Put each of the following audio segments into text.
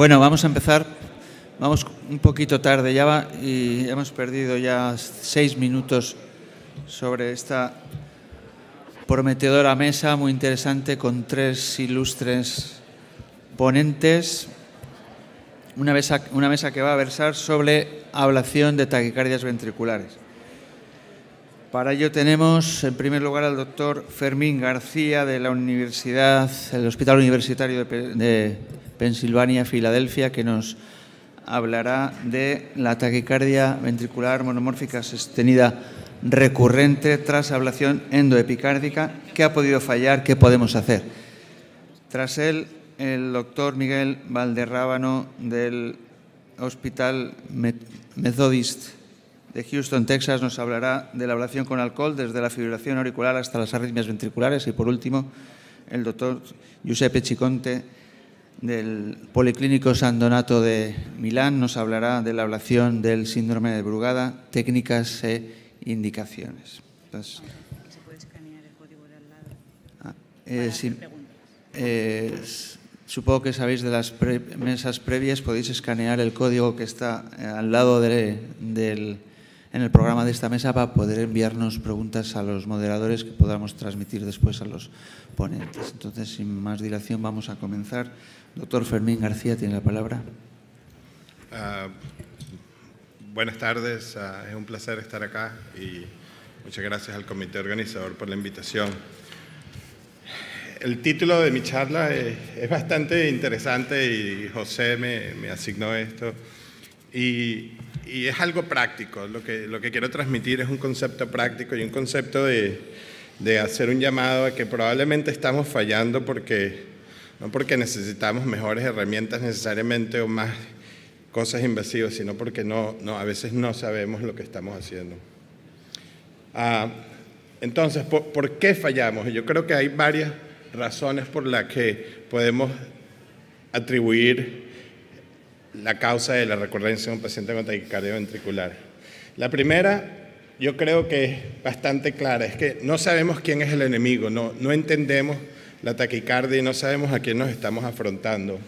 Bueno, vamos a empezar. Vamos un poquito tarde ya va, y hemos perdido ya seis minutos sobre esta prometedora mesa muy interesante con tres ilustres ponentes. Una mesa, una mesa que va a versar sobre ablación de taquicardias ventriculares. Para ello tenemos en primer lugar al doctor Fermín García de la Universidad, el Hospital Universitario de Pensilvania, Filadelfia, que nos hablará de la taquicardia ventricular monomórfica sostenida recurrente tras ablación endoepicárdica. ¿Qué ha podido fallar? ¿Qué podemos hacer? Tras él, el doctor Miguel Valderrábano del Hospital Methodist de Houston, Texas, nos hablará de la ablación con alcohol desde la fibrilación auricular hasta las arritmias ventriculares. Y por último, el doctor Giuseppe Chiconte del Policlínico San Donato de Milán nos hablará de la ablación del síndrome de Brugada, técnicas e indicaciones. Ah, eh, eh, eh, supongo que sabéis de las mesas previas, podéis escanear el código que está al lado del en el programa de esta mesa para poder enviarnos preguntas a los moderadores que podamos transmitir después a los ponentes. Entonces, sin más dilación, vamos a comenzar. Doctor Fermín García tiene la palabra. Ah, buenas tardes, ah, es un placer estar acá y muchas gracias al comité organizador por la invitación. El título de mi charla es, bastante interesante y José me, me asignó esto. Y y es algo práctico. Lo que, lo que quiero transmitir es un concepto práctico y un concepto de, de hacer un llamado a que probablemente estamos fallando porque no porque necesitamos mejores herramientas necesariamente o más cosas invasivas, sino porque no, no a veces no sabemos lo que estamos haciendo. Ah, entonces, ¿por, ¿por, qué fallamos? Yo creo que hay varias razones por las que podemos atribuir la causa de la recurrencia de un paciente con taquicardia ventricular. La primera, yo creo que es bastante clara, es que no sabemos quién es el enemigo, no, no entendemos la taquicardia y no sabemos a quién nos estamos afrontando.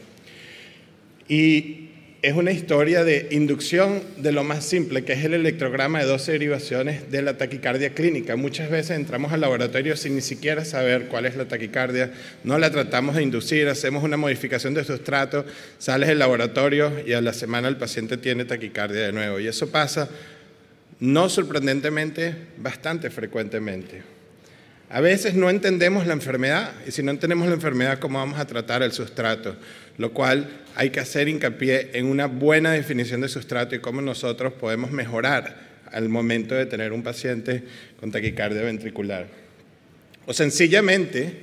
Y es una historia de inducción de lo más simple, que es el electrograma de 12 derivaciones de la taquicardia clínica. Muchas veces entramos al laboratorio sin ni siquiera saber cuál es la taquicardia, no la tratamos de inducir, hacemos una modificación de sustrato, sales del laboratorio y a la semana el paciente tiene taquicardia de nuevo. Y eso pasa, no sorprendentemente, bastante frecuentemente. A veces no entendemos la enfermedad y si no entendemos la enfermedad, ¿cómo vamos a tratar el sustrato? Lo cual hay que hacer hincapié en una buena definición de sustrato y cómo nosotros podemos mejorar al momento de tener un paciente con taquicardia ventricular. O sencillamente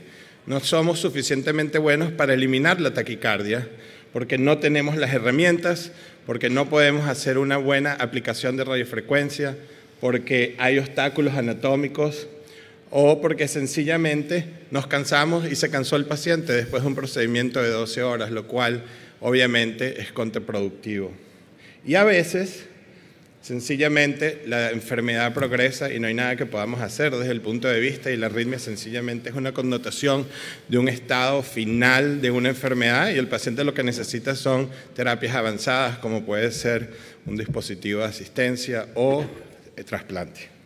no somos suficientemente buenos para eliminar la taquicardia porque no tenemos las herramientas, porque no podemos hacer una buena aplicación de radiofrecuencia, porque hay obstáculos anatómicos, o porque sencillamente nos cansamos y se cansó el paciente después de un procedimiento de 12 horas, lo cual obviamente es contraproductivo. Y a veces, sencillamente, la enfermedad progresa y no hay nada que podamos hacer desde el punto de vista y la arritmia sencillamente es una connotación de un estado final de una enfermedad y el paciente lo que necesita son terapias avanzadas como puede ser un dispositivo de asistencia o eh, trasplante.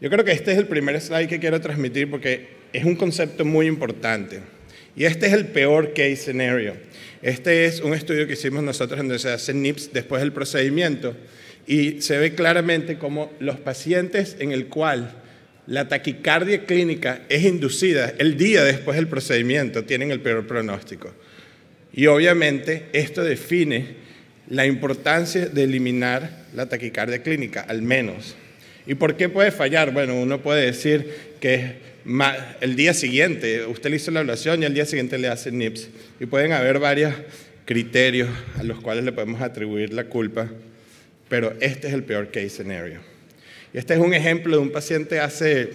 Yo creo que este es el primer slide que quiero transmitir porque es un concepto muy importante. Y este es el peor case scenario. Este es un estudio que hicimos nosotros donde se hace NIPS después del procedimiento y se ve claramente como los pacientes en el cual la taquicardia clínica es inducida el día después del procedimiento tienen el peor pronóstico. Y obviamente esto define la importancia de eliminar la taquicardia clínica, al menos. ¿Y por qué puede fallar? Bueno, uno puede decir que el día siguiente, usted le hizo la oración y al día siguiente le hace NIPS. Y pueden haber varios criterios a los cuales le podemos atribuir la culpa, pero este es el peor case scenario. Y este es un ejemplo de un paciente hace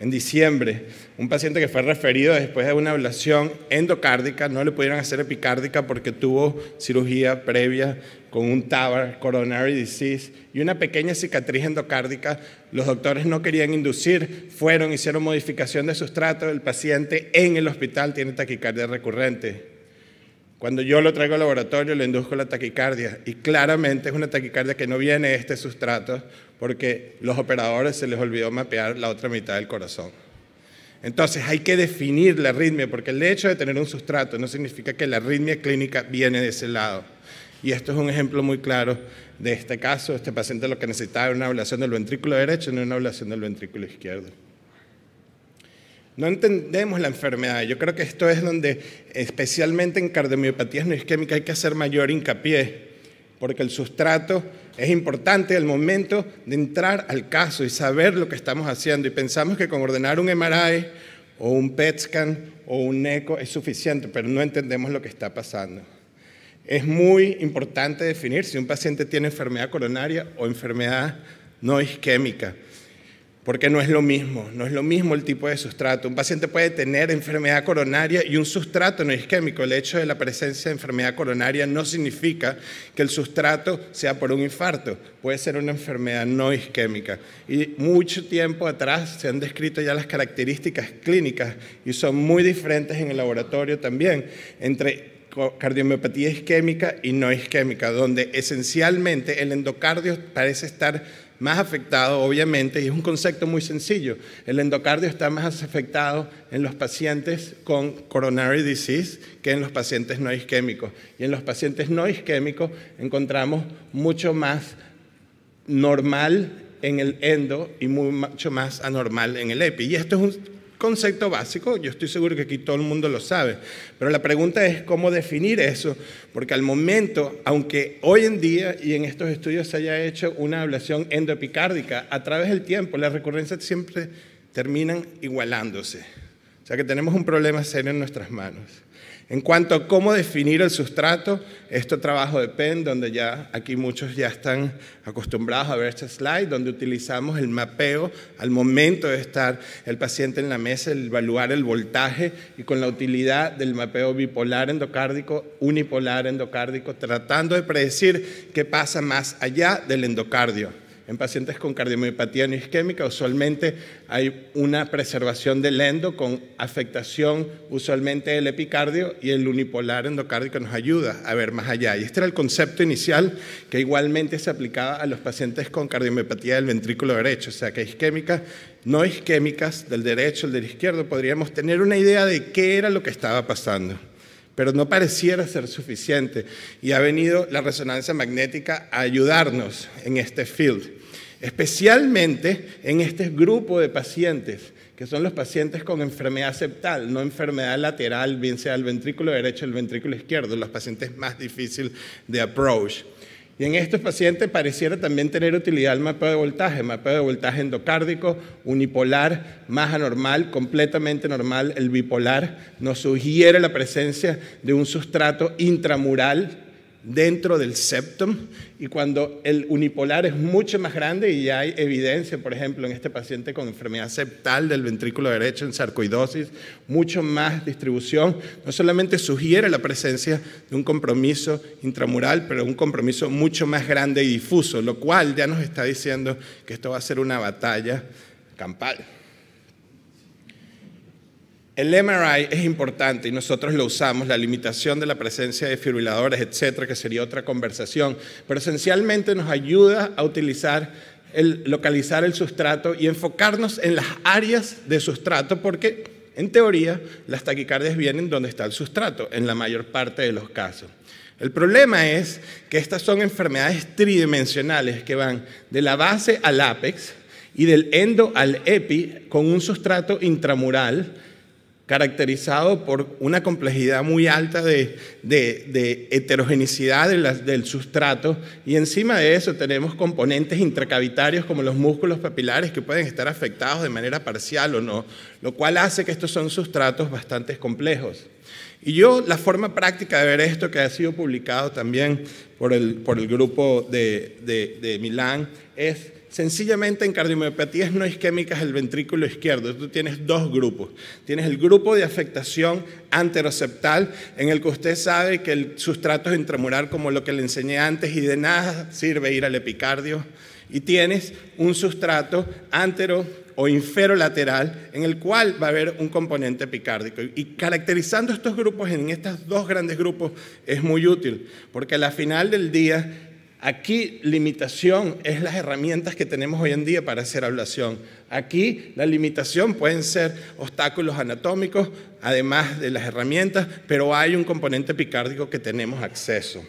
en diciembre, un paciente que fue referido después de una ablación endocárdica, no le pudieron hacer epicárdica porque tuvo cirugía previa con un TAVR, coronary disease, y una pequeña cicatriz endocárdica. Los doctores no querían inducir, fueron, hicieron modificación de sustrato, el paciente en el hospital tiene taquicardia recurrente. Cuando yo lo traigo al laboratorio le induzco la taquicardia y claramente es una taquicardia que no viene de este sustrato porque los operadores se les olvidó mapear la otra mitad del corazón. Entonces hay que definir la arritmia porque el hecho de tener un sustrato no significa que la arritmia clínica viene de ese lado. Y esto es un ejemplo muy claro de este caso. Este paciente lo que necesitaba era una ablación del ventrículo derecho, no una ablación del ventrículo izquierdo. No entendemos la enfermedad. Yo creo que esto es donde, especialmente en cardiomiopatías no isquémicas, hay que hacer mayor hincapié, porque el sustrato es importante al momento de entrar al caso y saber lo que estamos haciendo. Y pensamos que con ordenar un MRI o un PET scan o un eco es suficiente, pero no entendemos lo que está pasando. Es muy importante definir si un paciente tiene enfermedad coronaria o enfermedad no isquémica porque no es lo mismo, no es lo mismo el tipo de sustrato. Un paciente puede tener enfermedad coronaria y un sustrato no isquémico. El hecho de la presencia de enfermedad coronaria no significa que el sustrato sea por un infarto, puede ser una enfermedad no isquémica. Y mucho tiempo atrás se han descrito ya las características clínicas y son muy diferentes en el laboratorio también entre cardiomiopatía isquémica y no isquémica, donde esencialmente el endocardio parece estar más afectado, obviamente, y es un concepto muy sencillo. El endocardio está más afectado en los pacientes con coronary disease que en los pacientes no isquémicos. Y en los pacientes no isquémicos encontramos mucho más normal en el endo y mucho más anormal en el epi. Y esto es un concepto básico, yo estoy seguro que aquí todo el mundo lo sabe, pero la pregunta es cómo definir eso, porque al momento, aunque hoy en día y en estos estudios se haya hecho una ablación endopicárdica, a través del tiempo las recurrencias siempre terminan igualándose. O sea que tenemos un problema serio en nuestras manos. En cuanto a cómo definir el sustrato, este trabajo de PEN, donde ya aquí muchos ya están acostumbrados a ver este slide, donde utilizamos el mapeo al momento de estar el paciente en la mesa, evaluar el voltaje y con la utilidad del mapeo bipolar endocárdico, unipolar endocárdico, tratando de predecir qué pasa más allá del endocardio. En pacientes con cardiomiopatía no isquémica usualmente hay una preservación del endo con afectación usualmente del epicardio y el unipolar endocárdico nos ayuda a ver más allá. Y este era el concepto inicial que igualmente se aplicaba a los pacientes con cardiomiopatía del ventrículo derecho, o sea que isquémica no isquémicas del derecho, el del izquierdo, podríamos tener una idea de qué era lo que estaba pasando. Pero no pareciera ser suficiente y ha venido la resonancia magnética a ayudarnos en este field especialmente en este grupo de pacientes, que son los pacientes con enfermedad septal, no enfermedad lateral, bien sea el ventrículo derecho o el ventrículo izquierdo, los pacientes más difíciles de approach. Y en estos pacientes pareciera también tener utilidad el mapeo de voltaje, mapeo de voltaje endocárdico, unipolar, más anormal, completamente normal, el bipolar, nos sugiere la presencia de un sustrato intramural dentro del septum y cuando el unipolar es mucho más grande y hay evidencia, por ejemplo, en este paciente con enfermedad septal del ventrículo derecho en sarcoidosis, mucho más distribución, no solamente sugiere la presencia de un compromiso intramural, pero un compromiso mucho más grande y difuso, lo cual ya nos está diciendo que esto va a ser una batalla campal. El MRI es importante y nosotros lo usamos, la limitación de la presencia de fibriladores, etcétera, que sería otra conversación, pero esencialmente nos ayuda a utilizar localizar el sustrato y enfocarnos en las áreas de sustrato porque en teoría las taquicardias vienen donde está el sustrato en la mayor parte de los casos. El problema es que estas son enfermedades tridimensionales que van de la base al ápex y del endo al epi con un sustrato intramural caracterizado por una complejidad muy alta de, de, heterogeneidad del sustrato y encima de eso tenemos componentes intracavitarios como los músculos papilares que pueden estar afectados de manera parcial o no, lo cual hace que estos son sustratos bastante complejos. Y yo, la forma práctica de ver esto, que ha sido publicado también por el, por el grupo de, de Milán, es Sencillamente en cardiomiopatías no isquémicas el ventrículo izquierdo, tú tienes dos grupos. Tienes el grupo de afectación anteroceptal, en el que usted sabe que el sustrato es intramural, como lo que le enseñé antes, y de nada sirve ir al epicardio. Y tienes un sustrato antero o inferolateral, en el cual va a haber un componente epicárdico. Y caracterizando estos grupos en estos dos grandes grupos es muy útil, porque a la final del día Aquí limitación es las herramientas que tenemos hoy en día para hacer ablación. Aquí la limitación pueden ser obstáculos anatómicos, además de las herramientas, pero hay un componente picárdico que tenemos acceso.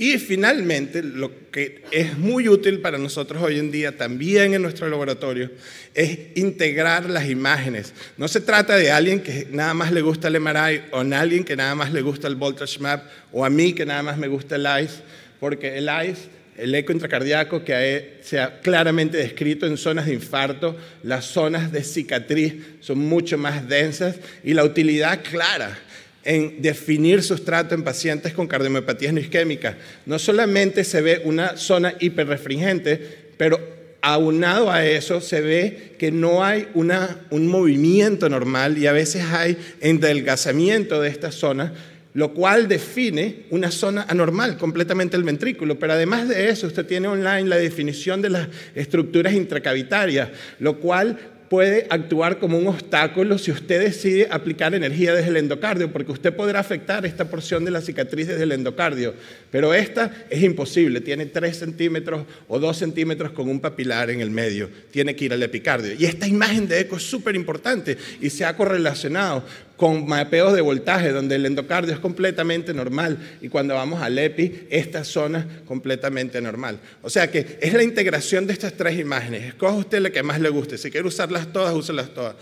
Y finalmente, lo que es muy útil para nosotros hoy en día, también en nuestro laboratorio, es integrar las imágenes. No se trata de alguien que nada más le gusta el MRI o en alguien que nada más le gusta el voltage map o a mí que nada más me gusta el ICE porque el ICE, el eco intracardíaco que se ha claramente descrito en zonas de infarto, las zonas de cicatriz son mucho más densas y la utilidad clara en definir sustrato en pacientes con cardiomiopatías no isquémicas. No solamente se ve una zona hiperrefringente, pero aunado a eso se ve que no hay un movimiento normal y a veces hay endelgazamiento de estas zona lo cual define una zona anormal completamente el ventrículo. Pero además de eso, usted tiene online la definición de las estructuras intracavitarias, lo cual puede actuar como un obstáculo si usted decide aplicar energía desde el endocardio, porque usted podrá afectar esta porción de la cicatriz desde el endocardio, pero esta es imposible, tiene 3 centímetros o 2 centímetros con un papilar en el medio, tiene que ir al epicardio. Y esta imagen de eco es súper importante y se ha correlacionado con mapeos de voltaje, donde el endocardio es completamente normal. Y cuando vamos al EPI, esta zona completamente normal. O sea que es la integración de estas tres imágenes. Escoja usted la que más le guste. Si quiere usarlas todas, úselas todas.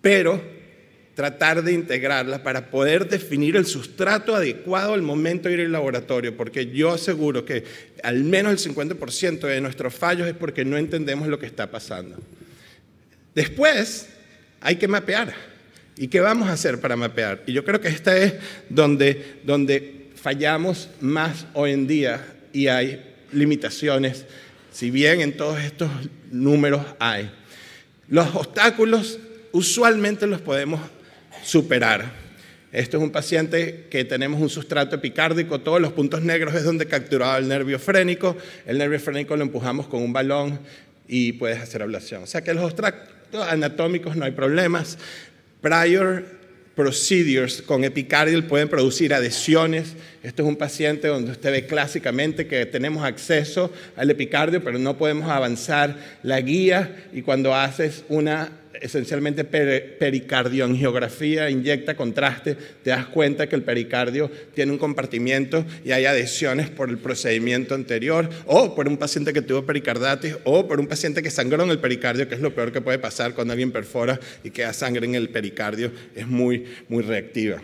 Pero tratar de integrarlas para poder definir el sustrato adecuado al momento de ir al laboratorio, porque yo aseguro que al menos el 50% de nuestros fallos es porque no entendemos lo que está pasando. Después, hay que mapear. ¿Y qué vamos a hacer para mapear? Y yo creo que esta es donde, donde fallamos más hoy en día y hay limitaciones, si bien en todos estos números hay. Los obstáculos usualmente los podemos superar. Esto es un paciente que tenemos un sustrato epicárdico, todos los puntos negros es donde capturaba el nervio frénico, el nervio frénico lo empujamos con un balón y puedes hacer ablación. O sea que los obstáculos anatómicos no hay problemas, Prior procedures con epicardial pueden producir adhesiones. Este es un paciente donde usted ve clásicamente que tenemos acceso al epicardio, pero no podemos avanzar la guía y cuando haces una esencialmente pericardioangiografía, inyecta contraste, te das cuenta que el pericardio tiene un compartimiento y hay adhesiones por el procedimiento anterior, o por un paciente que tuvo pericarditis, o por un paciente que sangró en el pericardio, que es lo peor que puede pasar cuando alguien perfora y queda sangre en el pericardio, es muy, muy reactiva.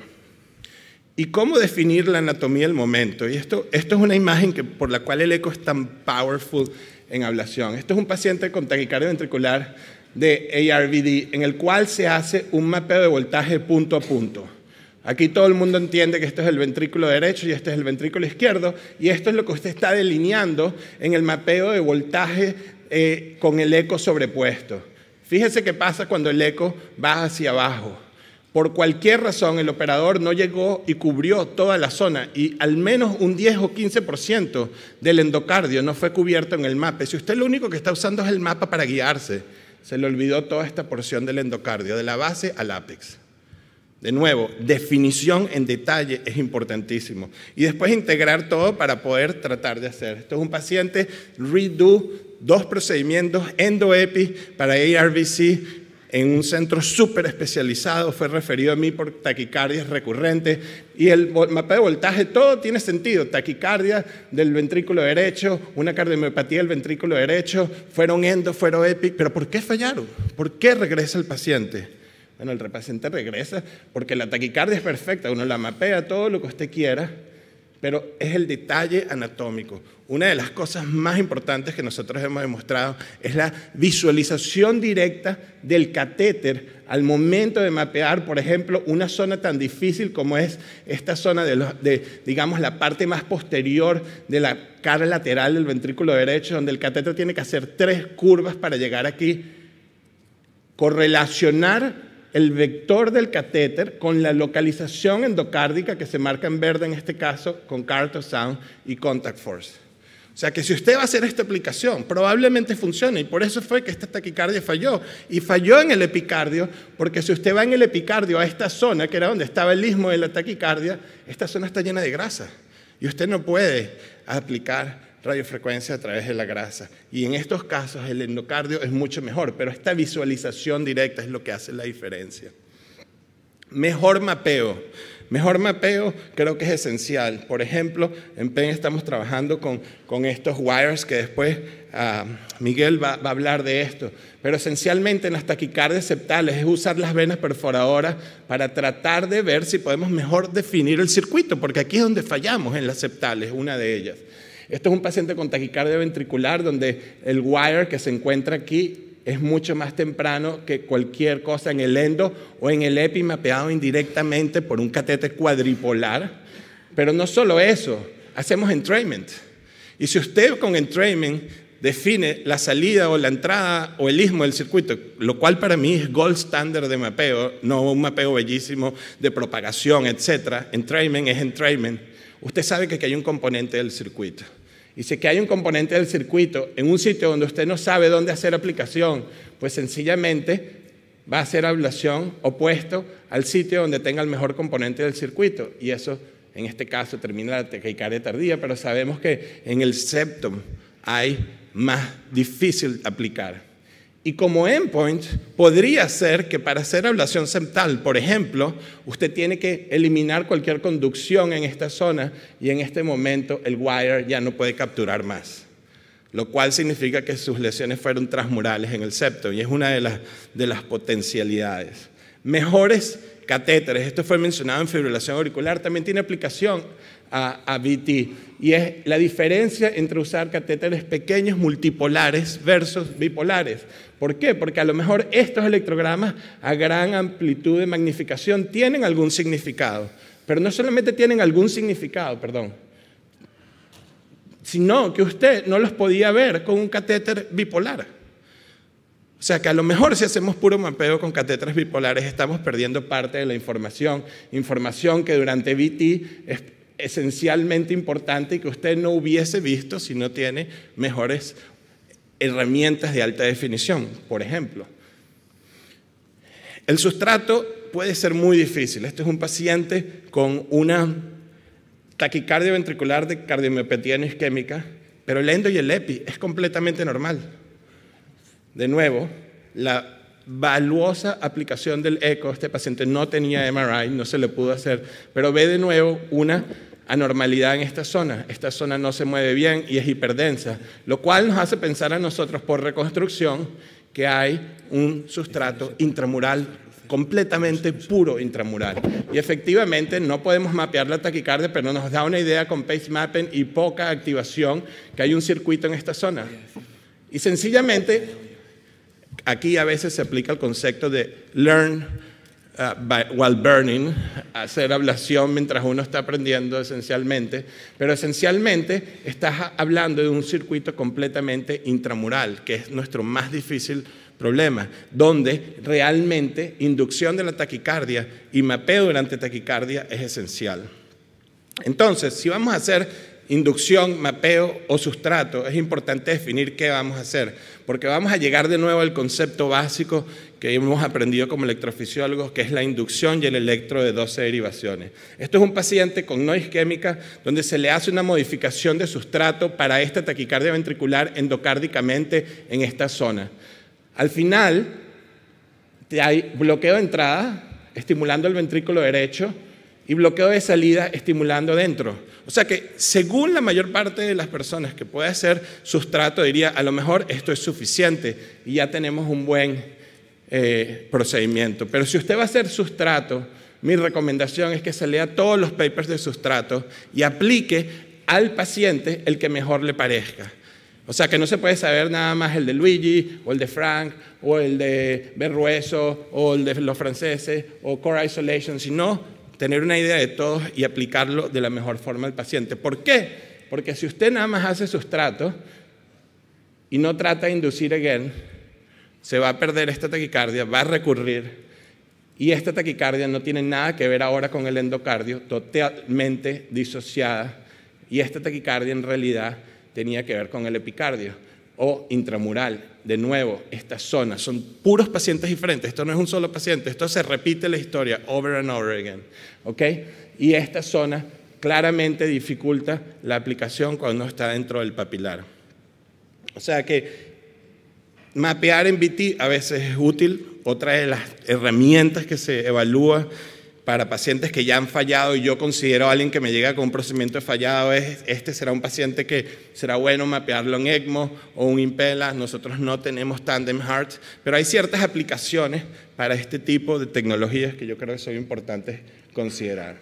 ¿Y cómo definir la anatomía del momento? Y esto, es una imagen por la cual el eco es tan powerful en ablación. Esto es un paciente con taquicardio ventricular de ARVD, en el cual se hace un mapeo de voltaje punto a punto. Aquí todo el mundo entiende que este es el ventrículo derecho y este es el ventrículo izquierdo, y esto es lo que usted está delineando en el mapeo de voltaje eh, con el eco sobrepuesto. Fíjese qué pasa cuando el eco va hacia abajo. Por cualquier razón, el operador no llegó y cubrió toda la zona y al menos un 10 o 15% del endocardio no fue cubierto en el mapa. Si usted lo único que está usando es el mapa para guiarse, se le olvidó toda esta porción del endocardio, de la base al ápex. De nuevo, definición en detalle es importantísimo. Y después integrar todo para poder tratar de hacer. Esto es un paciente redo, dos procedimientos, endoepi para ARVC, en un centro súper especializado, fue referido a mí por taquicardias recurrentes y el mapeo de voltaje, todo tiene sentido, taquicardia del ventrículo derecho, una cardiomiopatía del ventrículo derecho, fueron endo, fueron epic, pero ¿por qué fallaron? ¿Por qué regresa el paciente? Bueno, el paciente regresa porque la taquicardia es perfecta, uno la mapea todo lo que usted quiera, pero es el detalle anatómico. Una de las cosas más importantes que nosotros hemos demostrado es la visualización directa del catéter al momento de mapear, por ejemplo, una zona tan difícil como es esta zona de, de digamos, la parte más posterior de la cara lateral del ventrículo derecho, donde el catéter tiene que hacer tres curvas para llegar aquí. Correlacionar el vector del catéter con la localización endocárdica que se marca en verde en este caso con Sound y Contact Force. O sea que si usted va a hacer esta aplicación, probablemente funcione y por eso fue que esta taquicardia falló. Y falló en el epicardio, porque si usted va en el epicardio a esta zona, que era donde estaba el istmo de la taquicardia, esta zona está llena de grasa y usted no puede aplicar radiofrecuencia a través de la grasa. Y en estos casos el endocardio es mucho mejor, pero esta visualización directa es lo que hace la diferencia. Mejor mapeo. Mejor mapeo creo que es esencial. Por ejemplo, en PEN estamos trabajando con, con estos wires que después ah, Miguel va, va, a hablar de esto. Pero esencialmente en las taquicardias septales es usar las venas perforadoras para tratar de ver si podemos mejor definir el circuito, porque aquí es donde fallamos en las septales, una de ellas. Esto es un paciente con taquicardia ventricular donde el wire que se encuentra aquí es mucho más temprano que cualquier cosa en el endo o en el EPI mapeado indirectamente por un catéter cuadripolar. Pero no solo eso, hacemos entrainment. Y si usted con entrainment define la salida o la entrada o el istmo del circuito, lo cual para mí es gold standard de mapeo, no un mapeo bellísimo de propagación, etc. Entrainment es entrainment. Usted sabe que aquí hay un componente del circuito. Dice que hay un componente del circuito en un sitio donde usted no sabe dónde hacer aplicación, pues sencillamente va a hacer ablación opuesto al sitio donde tenga el mejor componente del circuito. Y eso, en este caso, termina la care tardía, pero sabemos que en el septum hay más difícil aplicar. Y como endpoint, podría ser que para hacer ablación septal, por ejemplo, usted tiene que eliminar cualquier conducción en esta zona y en este momento el wire ya no puede capturar más. Lo cual significa que sus lesiones fueron transmurales en el septo y es una de las, de potencialidades. Mejores catéteres, esto fue mencionado en fibrilación auricular, también tiene aplicación a, a y es la diferencia entre usar catéteres pequeños multipolares versus bipolares. ¿Por qué? Porque a lo mejor estos electrogramas a gran amplitud de magnificación tienen algún significado, pero no solamente tienen algún significado, perdón, sino que usted no los podía ver con un catéter bipolar. O sea que a lo mejor si hacemos puro mapeo con catéteres bipolares estamos perdiendo parte de la información, información que durante VT esencialmente importante y que usted no hubiese visto si no tiene mejores herramientas de alta definición, por ejemplo. El sustrato puede ser muy difícil. Este es un paciente con una taquicardia ventricular de cardiomiopatía no isquémica, pero el endo y el epi es completamente normal. De nuevo, la valuosa aplicación del eco, este paciente no tenía MRI, no se le pudo hacer, pero ve de nuevo una anormalidad en esta zona. Esta zona no se mueve bien y es hiperdensa, lo cual nos hace pensar a nosotros por reconstrucción que hay un sustrato intramural completamente puro intramural. Y efectivamente no podemos mapear la taquicardia, pero nos da una idea con pace mapping y poca activación que hay un circuito en esta zona. Y sencillamente aquí a veces se aplica el concepto de learn eh, while burning, hacer ablación mientras uno está aprendiendo esencialmente, pero esencialmente estás hablando de un circuito completamente intramural, que es nuestro más difícil problema, donde realmente inducción de la taquicardia y mapeo durante taquicardia es esencial. Entonces, si vamos a hacer inducción, mapeo o sustrato, es importante definir qué vamos a hacer, porque vamos a llegar de nuevo al concepto básico que hemos aprendido como electrofisiólogos, que es la inducción y el electro de 12 derivaciones. Esto es un paciente con no isquémica donde se le hace una modificación de sustrato para esta taquicardia ventricular endocárdicamente en esta zona. Al final, hay bloqueo de entrada, estimulando el ventrículo derecho, y bloqueo de salida estimulando dentro. O sea que según la mayor parte de las personas que puede hacer sustrato, diría, a lo mejor esto es suficiente y ya tenemos un buen eh, procedimiento. Pero si usted va a hacer sustrato, mi recomendación es que se lea todos los papers de sustrato y aplique al paciente el que mejor le parezca. O sea que no se puede saber nada más el de Luigi, o el de Frank, o el de Berrueso, o el de los franceses, o Core Isolation, sino tener una idea de todos y aplicarlo de la mejor forma al paciente. ¿Por qué? Porque si usted nada más hace sustrato y no trata de inducir again, se va a perder esta taquicardia, va a recurrir, y esta taquicardia no tiene nada que ver ahora con el endocardio, totalmente disociada, y esta taquicardia en realidad tenía que ver con el epicardio o intramural. De nuevo, estas zonas son puros pacientes diferentes. Esto no es un solo paciente. Esto se repite la historia over and over again. Y esta zona claramente dificulta la aplicación cuando está dentro del papilar. O sea que Mapear en BT a veces es útil, otra de las herramientas que se evalúa para pacientes que ya han fallado y yo considero a alguien que me llega con un procedimiento fallado es, este será un paciente que será bueno mapearlo en ECMO o un Impela, nosotros no tenemos tandem heart, pero hay ciertas aplicaciones para este tipo de tecnologías que yo creo que son importantes considerar.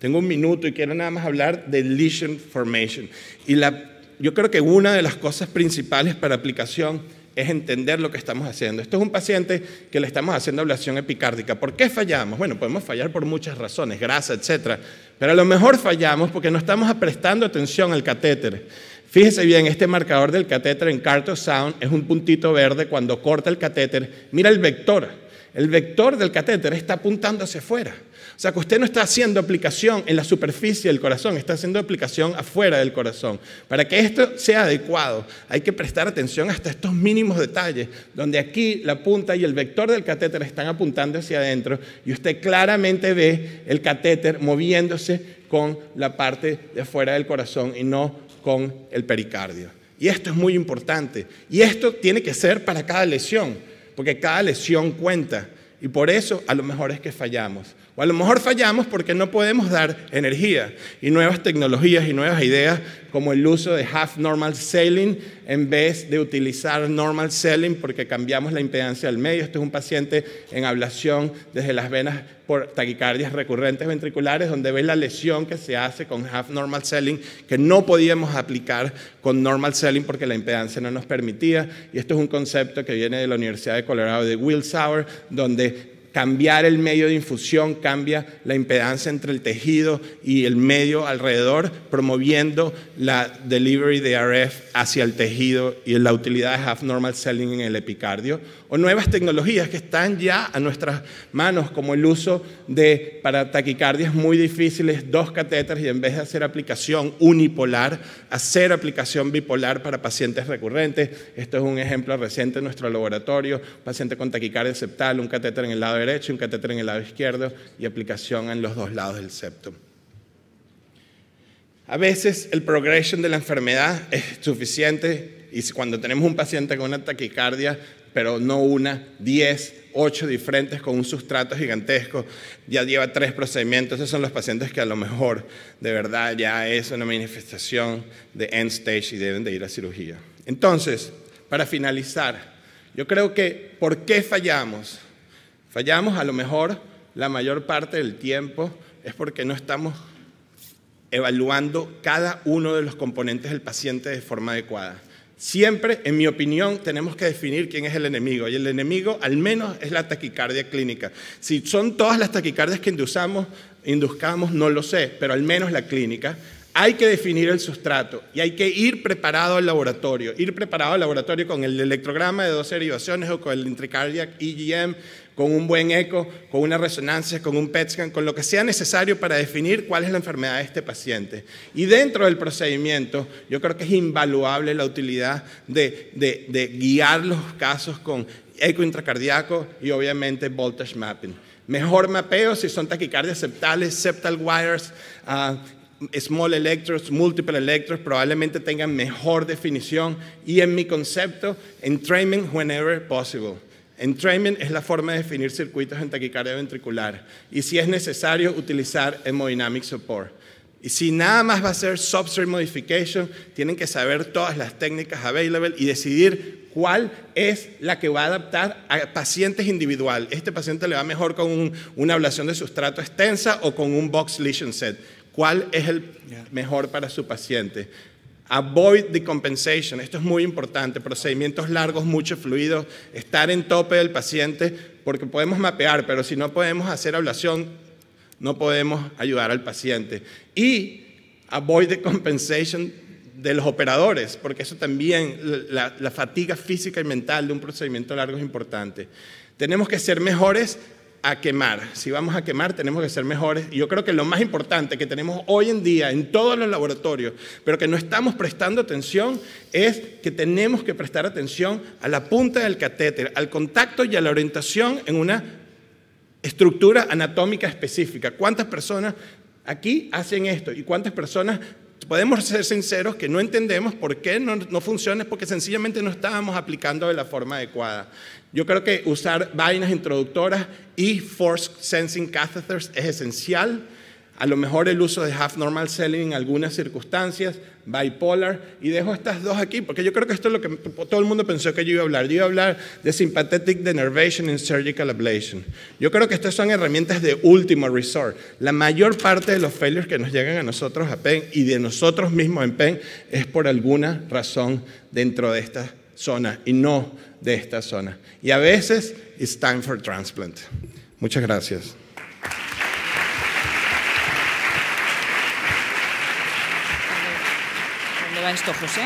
Tengo un minuto y quiero nada más hablar de lesion formation y la, yo creo que una de las cosas principales para aplicación es entender lo que estamos haciendo. Esto es un paciente que le estamos haciendo ablación epicárdica. ¿Por qué fallamos? Bueno, podemos fallar por muchas razones, grasa, etcétera. Pero a lo mejor fallamos porque no estamos prestando atención al catéter. Fíjese bien, este marcador del catéter en carto sound es un puntito verde cuando corta el catéter. Mira el vector. El vector del catéter está apuntando hacia afuera. O sea, que usted no está haciendo aplicación en la superficie del corazón, está haciendo aplicación afuera del corazón. Para que esto sea adecuado, hay que prestar atención hasta estos mínimos detalles, donde aquí la punta y el vector del catéter están apuntando hacia adentro y usted claramente ve el catéter moviéndose con la parte de afuera del corazón y no con el pericardio. Y esto es muy importante. Y esto tiene que ser para cada lesión, porque cada lesión cuenta. Y por eso a lo mejor es que fallamos a lo mejor fallamos porque no podemos dar energía y nuevas tecnologías y nuevas ideas como el uso de half normal selling en vez de utilizar normal selling porque cambiamos la impedancia del medio. Esto es un paciente en ablación desde las venas por taquicardias recurrentes ventriculares donde ve la lesión que se hace con half normal selling que no podíamos aplicar con normal selling porque la impedancia no nos permitía. Y esto es un concepto que viene de la Universidad de Colorado de Will Sauer donde cambiar el medio de infusión cambia la impedancia entre el tejido y el medio alrededor, promoviendo la delivery de RF hacia el tejido y la utilidad de half normal selling en el epicardio o nuevas tecnologías que están ya a nuestras manos, como el uso de, para taquicardias muy difíciles, dos catéteres y en vez de hacer aplicación unipolar, hacer aplicación bipolar para pacientes recurrentes. Esto es un ejemplo reciente en nuestro laboratorio, paciente con taquicardia septal, un catéter en el lado derecho, un catéter en el lado izquierdo y aplicación en los dos lados del septum. A veces el progression de la enfermedad es suficiente y cuando tenemos un paciente con una taquicardia pero no una, diez, ocho diferentes con un sustrato gigantesco, ya lleva tres procedimientos, esos son los pacientes que a lo mejor de verdad ya es una manifestación de end stage y deben de ir a cirugía. Entonces, para finalizar, yo creo que ¿por qué fallamos? Fallamos a lo mejor la mayor parte del tiempo es porque no estamos evaluando cada uno de los componentes del paciente de forma adecuada. Siempre, en mi opinión, tenemos que definir quién es el enemigo. Y el enemigo, al menos, es la taquicardia clínica. Si son todas las taquicardias que induzamos, induzcamos, no lo sé, pero al menos la clínica. Hay que definir el sustrato y hay que ir preparado al laboratorio. Ir preparado al laboratorio con el electrograma de dos derivaciones o con el intracardiac EGM con un buen eco, con una resonancia, con un PET scan, con lo que sea necesario para definir cuál es la enfermedad de este paciente. Y dentro del procedimiento, yo creo que es invaluable la utilidad de, guiar los casos con eco intracardíaco y obviamente voltage mapping. Mejor mapeo si son taquicardias septales, septal wires, ah, small electrodes, multiple electrodes, probablemente tengan mejor definición y en mi concepto, training whenever possible. Entrainment es la forma de definir circuitos en taquicardia ventricular y si es necesario utilizar hemodynamic support. Y si nada más va a ser substrate modification, tienen que saber todas las técnicas available y decidir cuál es la que va a adaptar a pacientes individual. Este paciente le va mejor con una ablación de sustrato extensa o con un box lesion set. ¿Cuál es el mejor para su paciente? Avoid the compensation. Esto es muy importante. Procedimientos largos, mucho fluido, estar en tope del paciente, porque podemos mapear, pero si no podemos hacer ablación, no podemos ayudar al paciente. Y avoid the compensation de los operadores, porque eso también, la, la fatiga física y mental de un procedimiento largo es importante. Tenemos que ser mejores a quemar. Si vamos a quemar, tenemos que ser mejores. Y yo creo que lo más importante que tenemos hoy en día en todos los laboratorios, pero que no estamos prestando atención, es que tenemos que prestar atención a la punta del catéter, al contacto y a la orientación en una estructura anatómica específica. ¿Cuántas personas aquí hacen esto y cuántas personas podemos ser sinceros que no entendemos por qué no, no funciona, es porque sencillamente no estábamos aplicando de la forma adecuada. Yo creo que usar vainas introductoras y force sensing catheters es esencial a lo mejor el uso de half normal selling en algunas circunstancias, bipolar, y dejo estas dos aquí, porque yo creo que esto es lo que todo el mundo pensó que yo iba a hablar. Yo iba a hablar de sympathetic denervation and surgical ablation. Yo creo que estas son herramientas de último resort. La mayor parte de los failures que nos llegan a nosotros a PEN y de nosotros mismos en PEN es por alguna razón dentro de esta zona y no de esta zona. Y a veces, it's time for transplant. Muchas gracias. ¿Dónde esto, José?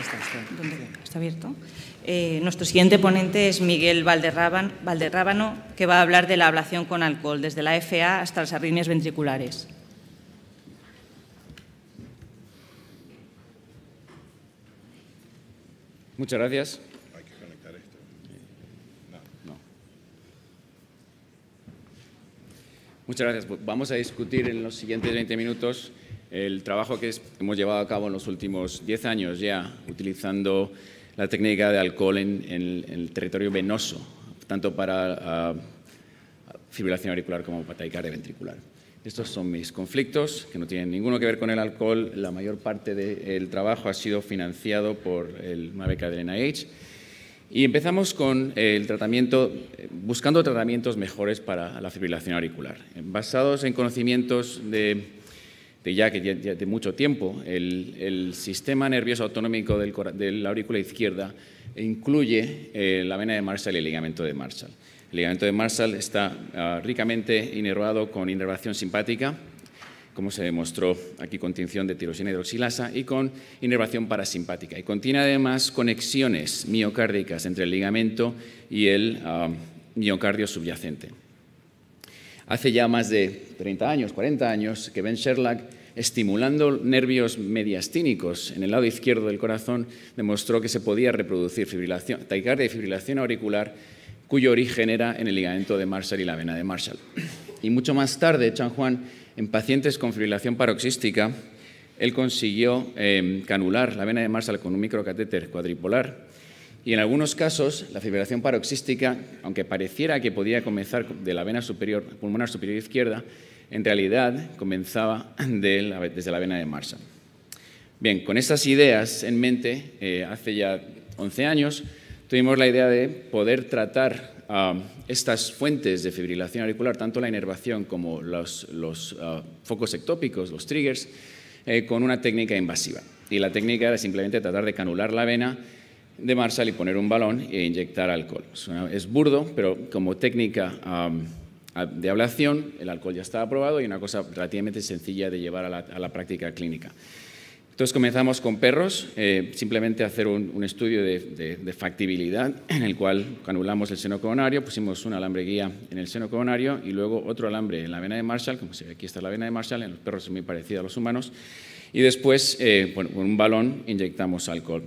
Está, está. ¿Dónde? está abierto. Eh, nuestro siguiente ponente es Miguel Valderrábano, que va a hablar de la ablación con alcohol, desde la FA hasta las arritmias ventriculares. Muchas gracias. Muchas gracias. Vamos a discutir en los siguientes 20 minutos el trabajo que hemos llevado a cabo en los últimos 10 años ya, utilizando la técnica de alcohol en, el, territorio venoso, tanto para ah, fibrilación auricular como pataicardia ventricular. Estos son mis conflictos, que no tienen ninguno que ver con el alcohol. La mayor parte del trabajo ha sido financiado por el, una beca del NIH. Y empezamos con el tratamiento, buscando tratamientos mejores para la fibrilación auricular, basados en conocimientos de ya que de mucho tiempo. El, sistema nervioso autonómico de la aurícula izquierda incluye eh, la vena de Marshall y el ligamento de Marshall. El ligamento de Marshall está ah, ricamente inervado con inervación simpática, como se demostró aquí con tinción de tirosina hidroxilasa, y con inervación parasimpática. Y contiene además conexiones miocárdicas entre el ligamento y el ah, miocardio subyacente hace ya más de 30 años, 40 años, que Ben Sherlock, estimulando nervios mediastínicos en el lado izquierdo del corazón, demostró que se podía reproducir fibrilación, taquicardia y fibrilación auricular, cuyo origen era en el ligamento de Marshall y la vena de Marshall. Y mucho más tarde, Chan Juan, en pacientes con fibrilación paroxística, él consiguió eh, canular la vena de Marshall con un microcatéter cuadripolar y en algunos casos, la fibrilación paroxística, aunque pareciera que podía comenzar de la vena superior, pulmonar superior izquierda, en realidad comenzaba desde la vena de Marshall. Bien, con estas ideas en mente, eh, hace ya 11 años, tuvimos la idea de poder tratar ah, estas fuentes de fibrilación auricular, tanto la inervación como los, ah, focos ectópicos, los triggers, eh, con una técnica invasiva. Y la técnica era simplemente tratar de canular la vena de Marshall y poner un balón e inyectar alcohol. Es burdo, pero como técnica de ablación, el alcohol ya está aprobado y una cosa relativamente sencilla de llevar a la, práctica clínica. Entonces comenzamos con perros, eh, simplemente hacer un, estudio de, factibilidad en el cual anulamos el seno coronario, pusimos un alambre guía en el seno coronario y luego otro alambre en la vena de Marshall, como se ve aquí está la vena de Marshall, en los perros es muy parecida a los humanos, y después eh, con un balón inyectamos alcohol.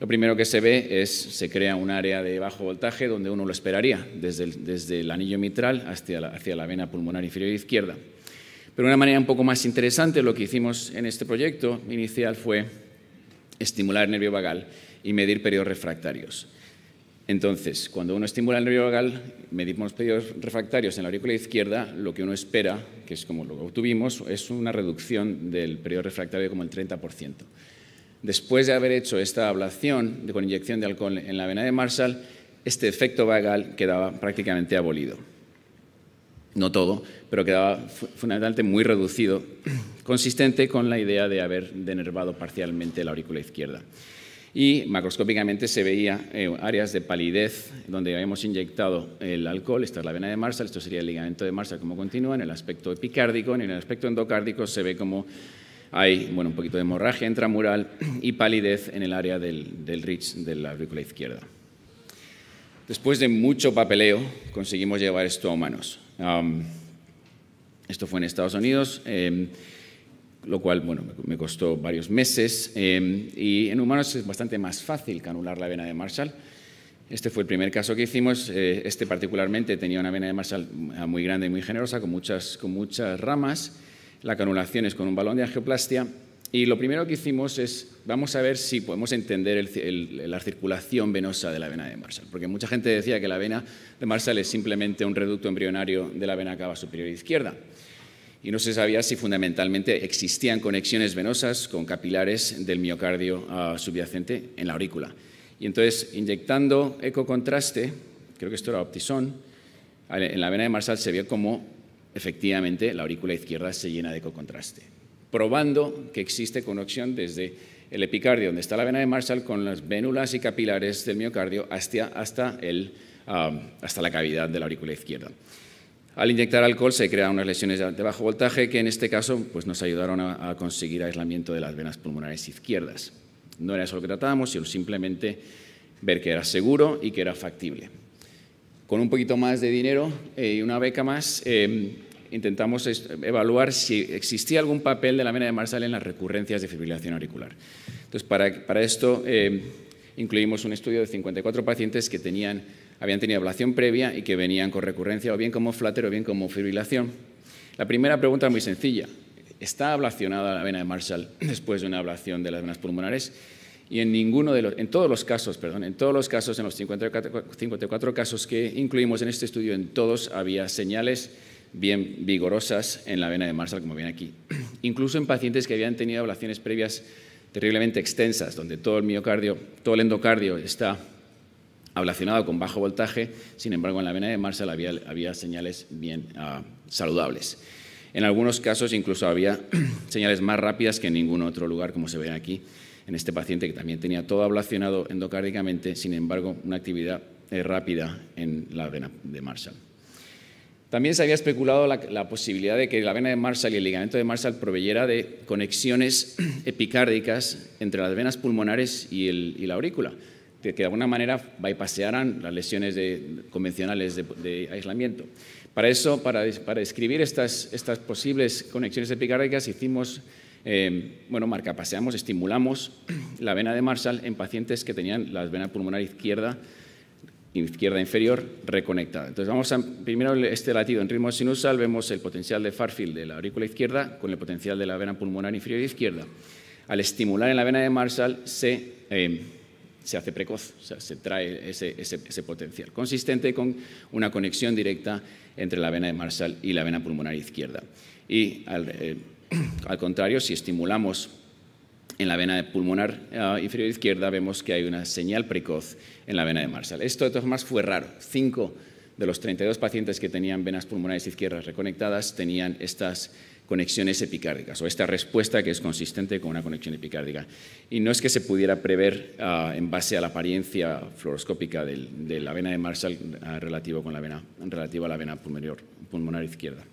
Lo primero que se ve es, se crea un área de bajo voltaje donde uno lo esperaría, desde el, desde el anillo mitral hacia la, hacia la vena pulmonar inferior izquierda. Pero una manera un poco más interesante, lo que hicimos en este proyecto inicial fue estimular el nervio vagal y medir periodos refractarios. Entonces, cuando uno estimula el nervio vagal, medimos periodos refractarios en la aurícula izquierda, lo que uno espera, que es como lo obtuvimos, es una reducción del periodo refractario como el 30% después de haber hecho esta ablación con inyección de alcohol en la vena de Marshall, este efecto vagal quedaba prácticamente abolido. No todo, pero quedaba fundamentalmente muy reducido, consistente con la idea de haber denervado parcialmente la aurícula izquierda. Y macroscópicamente se veía eh, áreas de palidez donde habíamos inyectado el alcohol, esta es la vena de Marshall, esto sería el ligamento de Marshall como continúa, en el aspecto epicárdico, en el aspecto endocárdico se ve como hay bueno, un poquito de hemorragia intramural y palidez en el área del, ridge de la aurícula izquierda. Después de mucho papeleo, conseguimos llevar esto a humanos. esto fue en Estados Unidos, em, lo cual bueno, me costó varios meses. Em, y en humanos es bastante más fácil canular la vena de Marshall. Este fue el primer caso que hicimos. Eh, este particularmente tenía una vena de Marshall ah, muy grande y muy generosa, con muchas, con muchas ramas la canulación es con un balón de angioplastia. Y lo primero que hicimos es, vamos a ver si podemos entender la circulación venosa de la vena de Marshall, porque mucha gente decía que la vena de Marshall es simplemente un reducto embrionario de la vena cava superior izquierda. Y no se sabía si fundamentalmente existían conexiones venosas con capilares del miocardio ah, subyacente en la aurícula. Y entonces, inyectando ecocontraste, creo que esto era Optison, en la vena de Marshall se vio como efectivamente la aurícula izquierda se llena de ecocontraste, probando que existe conexión desde el epicardio, donde está la vena de Marshall, con las vénulas y capilares del miocardio hasta, hasta, la cavidad de la aurícula izquierda. Al inyectar alcohol se crean unas lesiones de bajo voltaje que en este caso pues, nos ayudaron a, a conseguir aislamiento de las venas pulmonares izquierdas. No era eso lo que tratábamos, sino simplemente ver que era seguro y que era factible con un poquito más de dinero eh, y una beca más, em, intentamos evaluar si existía algún papel de la vena de Marshall en las recurrencias de fibrilación auricular. Entonces, para, esto em, incluimos un estudio de 54 pacientes que tenían, habían tenido ablación previa y que venían con recurrencia o bien como flutter o bien como fibrilación. La primera pregunta muy sencilla. ¿Está ablacionada la vena de Marshall después de una ablación de las venas pulmonares? y en ninguno de los, en todos los casos, perdón, en todos los casos, en los 54, casos que incluimos en este estudio, en todos había señales bien vigorosas en la vena de Marshall, como ven aquí. Incluso en pacientes que habían tenido ablaciones previas terriblemente extensas, donde todo el miocardio, todo el endocardio está ablacionado con bajo voltaje, sin embargo en la vena de Marshall había, señales bien ah, saludables. En algunos casos incluso había señales más rápidas que en ningún otro lugar, como se ve aquí, en este paciente que también tenía todo ablacionado endocárdicamente, sin embargo, una actividad eh, rápida en la vena de Marshall. También se había especulado la, posibilidad de que la vena de Marshall y el ligamento de Marshall proveyera de conexiones epicárdicas entre las venas pulmonares y, la aurícula, que de alguna manera bypasearan las lesiones de, convencionales de aislamiento. Para eso, para, describir escribir estas, posibles conexiones epicárdicas, hicimos, eh, bueno, marcapaseamos, estimulamos la vena de Marshall en pacientes que tenían la vena pulmonar izquierda izquierda inferior reconectada. Entonces vamos a primero este latido en ritmo sinusal, vemos el potencial de Farfield de la aurícula izquierda con el potencial de la vena pulmonar inferior izquierda. Al estimular en la vena de Marshall se eh, se hace precoz, o sea, se trae ese, potencial, consistente con una conexión directa entre la vena de Marshall y la vena pulmonar izquierda. Y al, eh, contrario, si estimulamos en la vena pulmonar ah, inferior izquierda, vemos que hay una señal precoz en la vena de Marshall. Esto, de todas formas, fue raro. Cinco de los 32 pacientes que tenían venas pulmonares izquierdas reconectadas tenían estas conexiones epicárdicas o esta respuesta que es consistente con una conexión epicárdica. Y no es que se pudiera prever ah, en base a la apariencia fluoroscópica de la vena de Marshall ah, relativo con la vena, relativa a la vena pulmonar, pulmonar izquierda.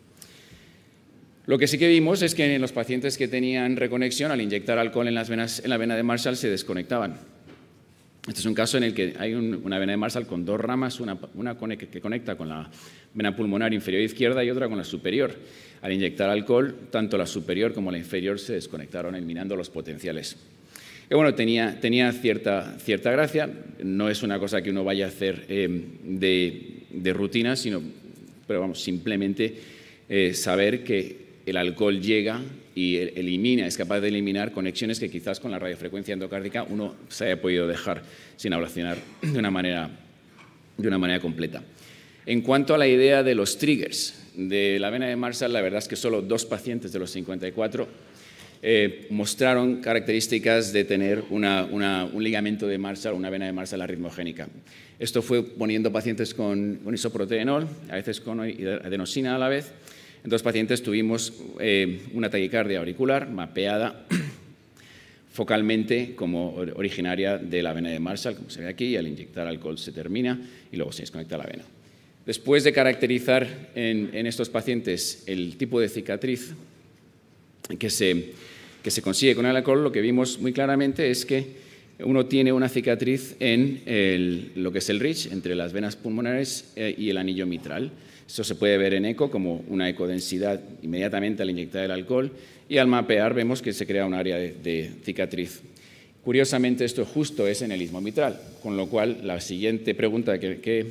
Lo que sí que vimos es que en los pacientes que tenían reconexión, al inyectar alcohol en, las venas, en la vena de Marshall se desconectaban este es un caso en el que hay una vena de Marshall con dos ramas, una, que conecta con la vena pulmonar inferior izquierda y otra con la superior. Al inyectar alcohol, tanto la superior como la inferior se desconectaron, eliminando los potenciales. Y bueno, tenía, cierta, gracia, no es una cosa que uno vaya a hacer eh, de, rutina, sino, pero vamos, simplemente eh, saber que el alcohol llega y elimina, es capaz de eliminar conexiones que quizás con la radiofrecuencia endocárdica uno se haya podido dejar sin ablacionar de una manera, de una manera completa. En cuanto a la idea de los triggers de la vena de Marshall, la verdad es que solo dos pacientes de los 54 eh, mostraron características de tener un ligamento de Marshall, una vena de Marshall arritmogénica. Esto fue poniendo pacientes con, con a veces con adenosina a la vez, en dos pacientes tuvimos eh, una taquicardia auricular mapeada focalmente como originaria de la vena de Marshall, como se ve aquí, y al inyectar alcohol se termina y luego se desconecta la vena. Después de caracterizar en, estos pacientes el tipo de cicatriz que se, que se consigue con el alcohol, lo que vimos muy claramente es que uno tiene una cicatriz en lo que es el ridge, entre las venas pulmonares eh, y el anillo mitral. Eso se puede ver en eco como una ecodensidad inmediatamente al inyectar el alcohol y al mapear vemos que se crea un área de, cicatriz. Curiosamente esto justo es en el istmo mitral, con lo cual la siguiente pregunta que,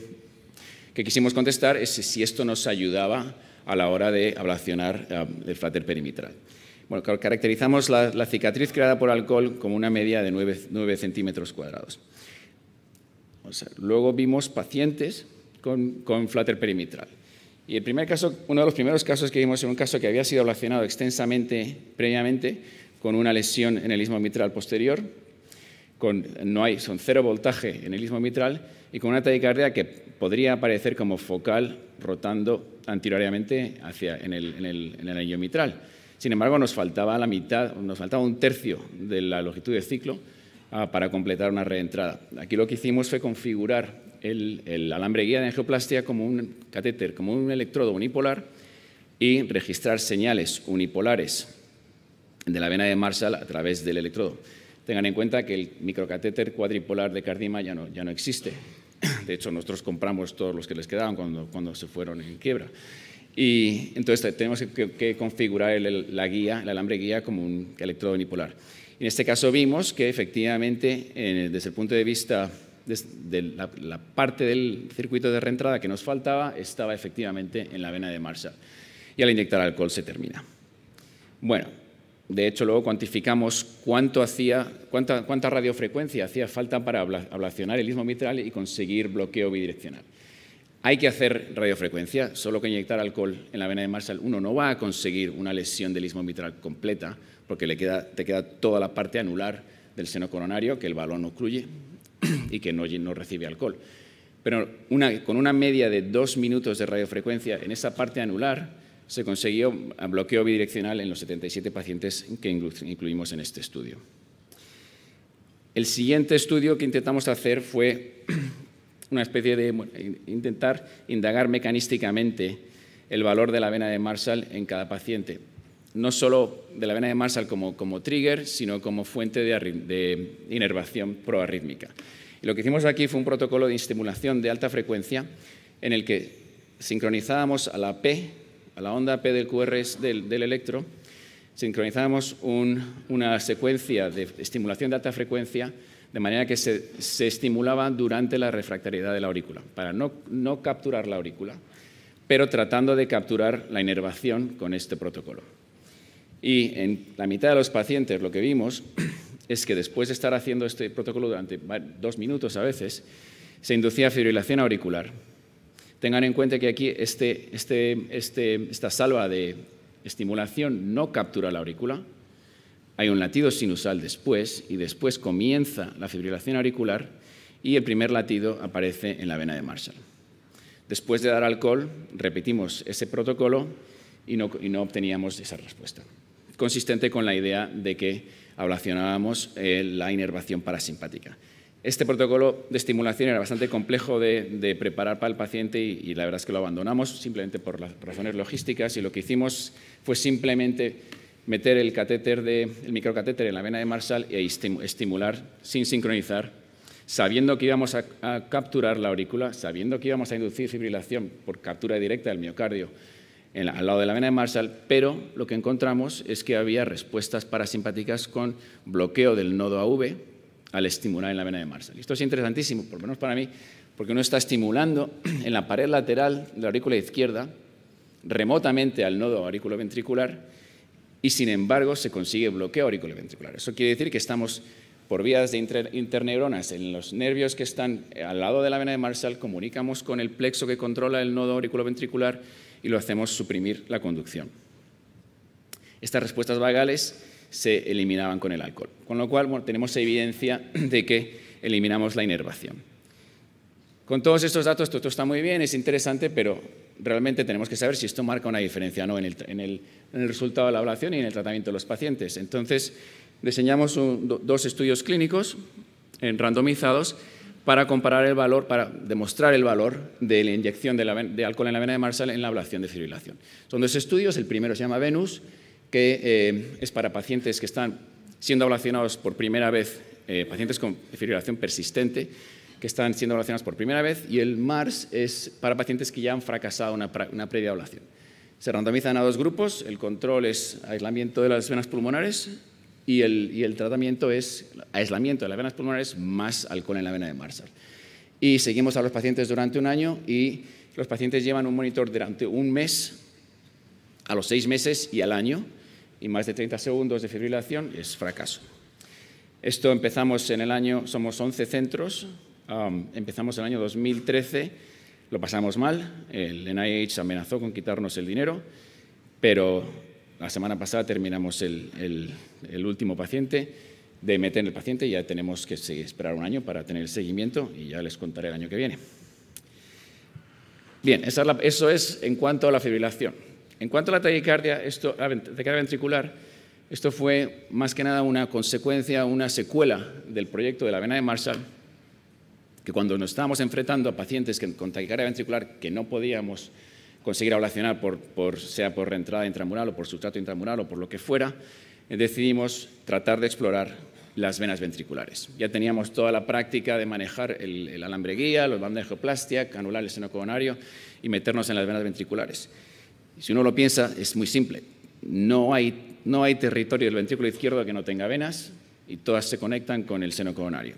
quisimos contestar es si esto nos ayudaba a la hora de ablacionar eh, el fláter perimitral. Bueno, caracterizamos la, cicatriz creada por alcohol como una media de 9, centímetros cuadrados. luego vimos pacientes con, con perimitral. Y el primer caso, uno de los primeros casos que vimos era un caso que había sido relacionado extensamente previamente con una lesión en el istmo mitral posterior, con, no hay, son cero voltaje en el istmo mitral y con una taquicardia que podría aparecer como focal rotando anteriormente hacia, en, el, en, anillo mitral. Sin embargo, nos faltaba la mitad, nos faltaba un tercio de la longitud de ciclo ah, para completar una reentrada. Aquí lo que hicimos fue configurar el, alambre guía de angioplastia como un catéter, como un electrodo unipolar y registrar señales unipolares de la vena de Marshall a través del electrodo. Tengan en cuenta que el microcatéter cuadripolar de Cardima ya no, ya no existe. De hecho, nosotros compramos todos los que les quedaban cuando, se fueron en quiebra. Y entonces tenemos que, configurar la guía, el alambre guía como un electrodo unipolar. En este caso vimos que efectivamente, desde el punto de vista la, parte del circuito de reentrada que nos faltaba estaba efectivamente en la vena de Marshall. Y al inyectar alcohol se termina. Bueno, de hecho luego cuantificamos cuánta, radiofrecuencia hacía falta para ablacionar el istmo mitral y conseguir bloqueo bidireccional. Hay que hacer radiofrecuencia, solo que inyectar alcohol en la vena de Marshall uno no va a conseguir una lesión del istmo mitral completa, porque te queda toda la parte anular del seno coronario que el balón no ocluye, y que no, no recibe alcohol. Pero con una media de dos minutos de radiofrecuencia en esa parte anular se consiguió ah, bloqueo bidireccional en los 77 pacientes que incluimos en este estudio. El siguiente estudio que intentamos hacer fue una especie de intentar indagar mecanísticamente el valor de la vena de Marshall en cada paciente no solo de la vena de Marshall como, como trigger, sino como fuente de, inervación proarrítmica. Y lo que hicimos aquí fue un protocolo de estimulación de alta frecuencia en el que sincronizábamos a la P, a la onda P del QRS del, electro, sincronizábamos una secuencia de estimulación de alta frecuencia de manera que se, estimulaba durante la refractariedad de la aurícula, para no capturar la aurícula, pero tratando de capturar la inervación con este protocolo. Y en la mitad de los pacientes lo que vimos es que después de estar haciendo este protocolo durante dos minutos a veces, se inducía fibrilación auricular. Tengan en cuenta que aquí este, este, este, esta salva de estimulación no captura la aurícula, hay un latido sinusal después y después comienza la fibrilación auricular y el primer latido aparece en la vena de Marshall. Después de dar alcohol, repetimos ese protocolo y no obteníamos esa respuesta consistente con la idea de que ablacionábamos eh, la inervación parasimpática. Este protocolo de estimulación era bastante complejo de, preparar para el paciente y, la verdad es que lo abandonamos simplemente por razones logísticas y lo que hicimos fue simplemente meter el, catéter de, el microcatéter en la vena de Marshall e estimular sin sincronizar, sabiendo que íbamos a capturar la aurícula, sabiendo que íbamos a inducir fibrilación por captura directa del miocardio, al lado de la vena de Marshall, pero lo que encontramos es que había respuestas parasimpáticas con bloqueo del nodo AV al estimular en la vena de Marshall. Esto es interesantísimo, por lo menos para mí, porque uno está estimulando en la pared lateral de la aurícula izquierda remotamente al nodo auriculoventricular y sin embargo se consigue bloqueo auriculoventricular. Eso quiere decir que estamos por vías de interneuronas en los nervios que están eh, al lado de la vena de Marshall, comunicamos con el plexo que controla el nodo auriculoventricular y lo hacemos suprimir la conducción. Estas respuestas vagales se eliminaban con el alcohol, con lo cual tenemos evidencia de que eliminamos la inervación. Con todos estos datos, todo está muy bien, es interesante, pero realmente tenemos que saber si esto marca una diferencia no en el, resultado de la evaluación y en el tratamiento de los pacientes. Entonces, diseñamos dos estudios clínicos eh, randomizados para comparar el valor, para demostrar el valor de la inyección de, alcohol en la vena de Marshall en la ablación de fibrilación. Son dos estudios, el primero se llama Venus, que eh, es para pacientes que están siendo ablacionados por primera vez, eh, pacientes con fibrilación persistente, que están siendo ablacionados por primera vez, y el MARS es para pacientes que ya han fracasado una previa ablación. Se randomizan a dos grupos, el control es aislamiento de las venas pulmonares y el, tratamiento es aislamiento de las venas pulmonares más alcohol en la vena de Marshall. Y seguimos a los pacientes durante un año y los pacientes llevan un monitor durante un mes, a los seis meses y al año, y más de 30 segundos de fibrilación es fracaso. Esto empezamos en el año, somos 11 centros, um, empezamos en el año 2013, lo pasamos mal, el NIH amenazó con quitarnos el dinero, pero la semana pasada terminamos el, último paciente de meter el paciente, ya tenemos que esperar un año para tener el seguimiento y ya les contaré el año que viene. Bien, eso es en cuanto a la fibrilación. En cuanto a la taquicardia, esto, la ventricular, esto fue más que nada una consecuencia, una secuela del proyecto de la vena de Marshall, que cuando nos estábamos enfrentando a pacientes con taquicardia ventricular que no podíamos conseguir ablacionar, por, sea por reentrada intramural o por sustrato intramural o por lo que fuera, eh, decidimos tratar de explorar las venas ventriculares. Ya teníamos toda la práctica de manejar el, el alambre guía, los bandas de geoplastia, canular el seno coronario y meternos en las venas ventriculares. si uno lo piensa, es muy simple. No hay, no hay territorio del ventrículo izquierdo que no tenga venas y todas se conectan con el seno coronario.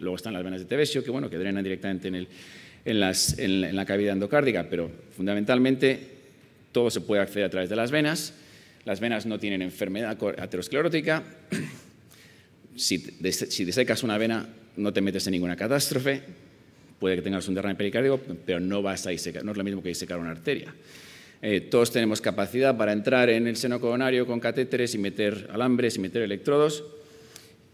Luego están las venas de Tevesio, que bueno, que drenan directamente en el, en, la cavidad endocárdica, pero fundamentalmente todo se puede acceder a través de las venas. Las venas no tienen enfermedad aterosclerótica. Si, desecas una vena, no te metes en ninguna catástrofe. Puede que tengas un derrame pericárdico, pero no, vas a secar. no es lo mismo que secar una arteria. Eh, todos tenemos capacidad para entrar en el seno coronario con catéteres y meter alambres y meter electrodos.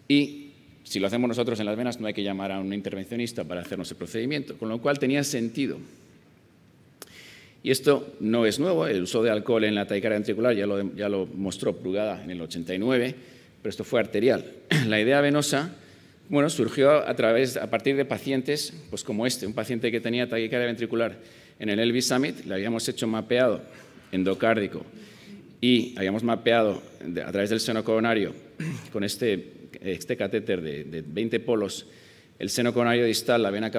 Y si lo hacemos nosotros en las venas, no hay que llamar a un intervencionista para hacernos el procedimiento, con lo cual tenía sentido. Y esto no es nuevo, el uso de alcohol en la taquicardia ventricular ya lo, ya lo mostró Prugada en el 89, pero esto fue arterial. La idea venosa bueno, surgió a, través, a partir de pacientes pues como este, un paciente que tenía taquicardia ventricular en el Elvis Summit, le habíamos hecho mapeado endocárdico y habíamos mapeado a través del seno coronario con este eh, este catéter de, 20 polos, el seno coronario distal, la vena,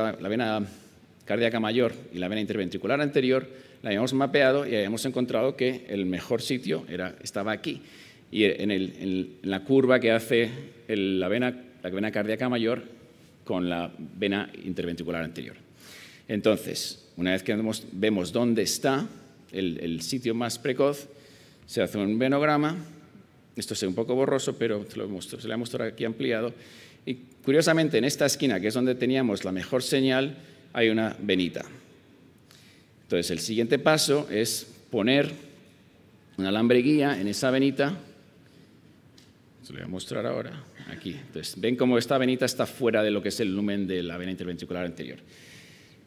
cardíaca mayor y la vena interventricular anterior, la habíamos mapeado y habíamos encontrado que el mejor sitio era, estaba aquí. Y en, la curva que hace la, vena, cardíaca mayor con la vena interventricular anterior. Entonces, una vez que vemos, dónde está el sitio más precoz, se hace un venograma esto es un poco borroso, pero se lo, mostro, se mostrado aquí ampliado. Y curiosamente, en esta esquina, que es donde teníamos la mejor señal, hay una venita. Entonces, el siguiente paso es poner un alambre guía en esa venita. Se lo voy a mostrar ahora, aquí. Entonces, ven cómo esta venita está fuera de lo que es el lumen de la vena interventricular anterior.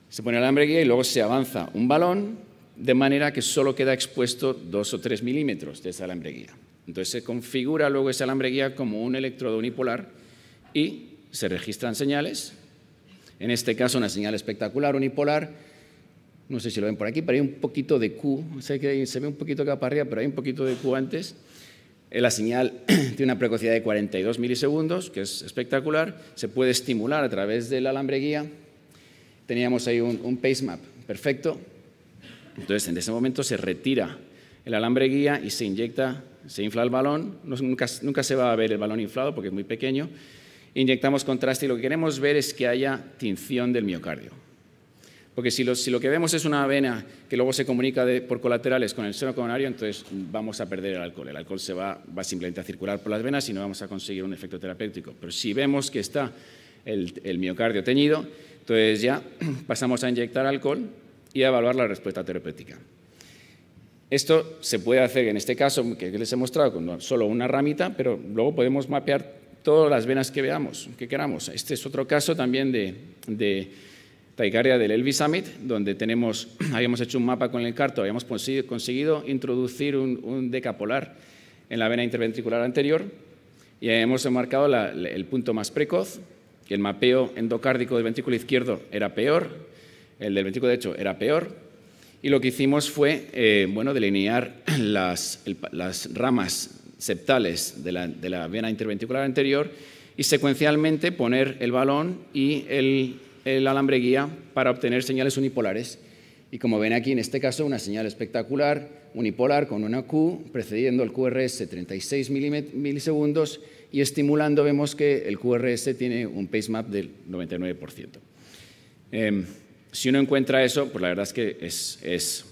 Se pone el alambre guía y luego se avanza un balón de manera que solo queda expuesto dos o tres milímetros de esa alambre guía. Entonces se configura luego esa alambre guía como un electrodo unipolar y se registran señales, en este caso una señal espectacular unipolar, no sé si lo ven por aquí, pero hay un poquito de Q, sé que se ve un poquito acá para arriba, pero hay un poquito de Q antes, la señal tiene una precocidad de 42 milisegundos, que es espectacular, se puede estimular a través del alambre guía, teníamos ahí un, un pace map perfecto, entonces, en ese momento se retira el alambre guía y se inyecta, se infla el balón. Nunca, se va a ver el balón inflado porque es muy pequeño. Inyectamos contraste y lo que queremos ver es que haya tinción del miocardio. Porque si lo, que vemos es una vena que luego se comunica por colaterales con el seno coronario, entonces vamos a perder el alcohol. El alcohol se va, simplemente a circular por las venas y no vamos a conseguir un efecto terapéutico. Pero si vemos que está el miocardio teñido, entonces ya pasamos a inyectar alcohol y evaluar la respuesta terapéutica. Esto se puede hacer en este caso que les he mostrado con solo una ramita, pero luego podemos mapear todas las venas que veamos, que queramos. Este es otro caso también de, de del Elvis Summit, donde tenemos, habíamos hecho un mapa con el carto, habíamos conseguido introducir un, decapolar en la vena interventricular anterior y hemos marcado el punto más precoz, el mapeo endocárdico del ventrículo izquierdo era peor, el del ventrículo de hecho, era peor. Y lo que hicimos fue eh, bueno, delinear las, las, ramas septales de la, vena interventricular anterior y secuencialmente poner el balón y el, el alambre guía para obtener señales unipolares. Y como ven aquí, en este caso, una señal espectacular, unipolar con una Q, precediendo el QRS 36 milisegundos y estimulando vemos que el QRS tiene un pace map del 99% si uno encuentra eso, pues la verdad es que es, es,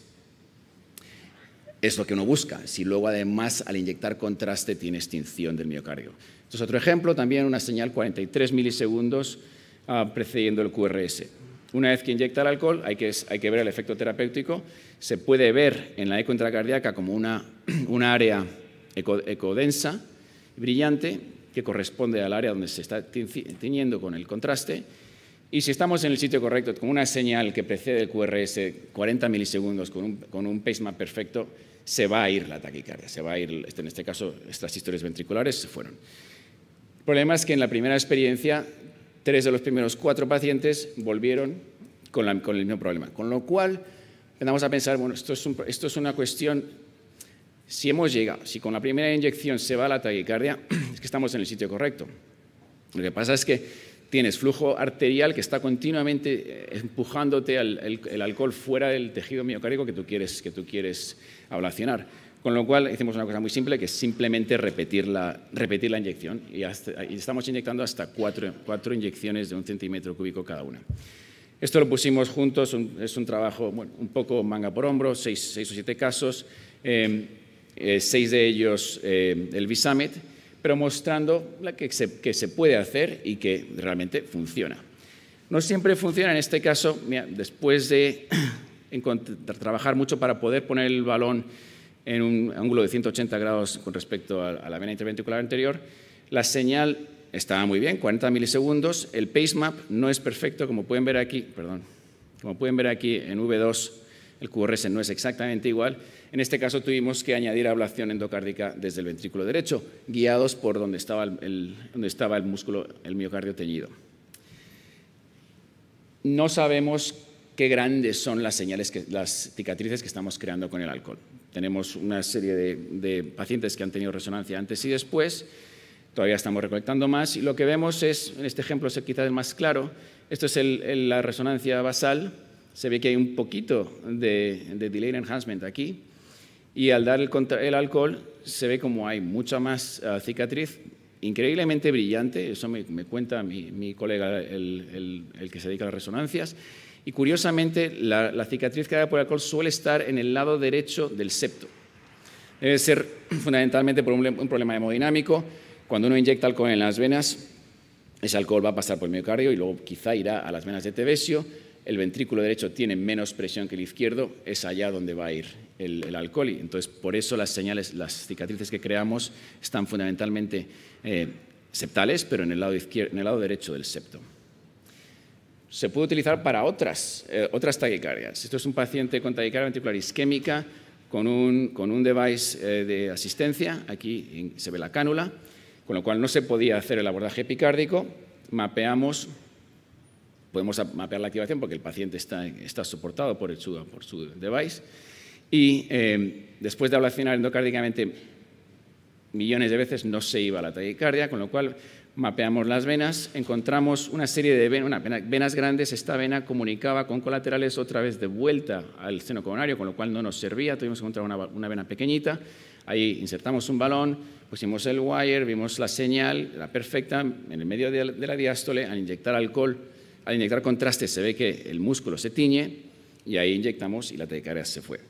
es lo que uno busca. Si luego además al inyectar contraste tiene extinción del miocardio. es otro ejemplo, también una señal 43 milisegundos ah, precediendo el QRS. Una vez que inyecta el alcohol, hay que, ver el efecto terapéutico. Se puede ver en la eco como una, área ecodensa, brillante, que corresponde al área donde se está tiñendo con el contraste y si estamos en el sitio correcto, con una señal que precede el QRS 40 milisegundos, con un, con perfecto, se va a ir la taquicardia, se va a ir, este, en este caso, estas historias ventriculares se fueron. El problema es que en la primera experiencia, tres de los primeros cuatro pacientes volvieron con, el mismo problema, con lo cual empezamos a pensar, bueno, esto es, esto es una cuestión, si hemos llegado, si con la primera inyección se va la taquicardia, es que estamos en el sitio correcto. Lo que pasa es que tienes flujo arterial que está continuamente eh, empujándote al, el, alcohol fuera del tejido miocárdico que tú quieres, que tú quieres ablacionar. Con lo cual hicimos una cosa muy simple que es simplemente repetir la, inyección y, estamos inyectando hasta cuatro, inyecciones de un centímetro cúbico cada una. Esto lo pusimos juntos, es un trabajo un poco manga por hombro, seis, o siete casos, eh, eh, seis de ellos el Visamet pero mostrando que se, puede hacer y que realmente funciona. No siempre funciona, en este caso, después de trabajar mucho para poder poner el balón en un ángulo de 180 grados con respecto a la vena interventricular anterior, la señal estaba muy bien, 40 milisegundos, el pace map no es perfecto, como pueden ver aquí, perdón, como pueden ver aquí en V2, el QRS no es exactamente igual. En este caso tuvimos que añadir ablación endocárdica desde el ventrículo derecho, guiados por donde estaba el, músculo, el miocardio teñido. No sabemos qué grandes son las señales, las cicatrices que estamos creando con el alcohol. Tenemos una serie de, pacientes que han tenido resonancia antes y después, todavía estamos recolectando más y lo que vemos es, en este ejemplo es quizás el más claro, esto es la resonancia basal se ve que hay un poquito de, delay enhancement aquí. Y al dar el, alcohol se ve como hay mucha más ah, cicatriz, increíblemente brillante, eso me, cuenta mi, colega, el, que se dedica a las resonancias. Y curiosamente, la, la cicatriz da por el alcohol suele estar en el lado derecho del septo. Debe ser fundamentalmente por un, un problema hemodinámico. Cuando uno inyecta alcohol en las venas, ese alcohol va a pasar por el miocardio y luego quizá irá a las venas de Tevesio el ventrículo derecho tiene menos presión que el izquierdo, es allá donde va a ir el, alcohol. entonces, por eso las señales, las cicatrices que creamos están fundamentalmente eh, septales, pero en el, lado en el lado derecho del septo. Se puede utilizar para otras, eh, otras taquicardias. Esto es un paciente con taquicardia ventricular isquémica con un, device eh, de asistencia, aquí se ve la cánula, con lo cual no se podía hacer el abordaje epicárdico, mapeamos podemos mapear la activación porque el paciente está, está soportado por, el, por su device. Y em, después de ablacionar endocárdicamente millones de veces no se iba a la taquicardia, con lo cual mapeamos las venas, encontramos una serie de venas, venas grandes, esta vena comunicaba con colaterales otra vez de vuelta al seno coronario, con lo cual no nos servía, tuvimos que encontrar una, una vena pequeñita, ahí insertamos un balón, pusimos el wire, vimos la señal, la perfecta, en el medio de la diástole, al inyectar alcohol al inyectar contraste se ve que el músculo se tiñe y ahí inyectamos y la taicardia se fue.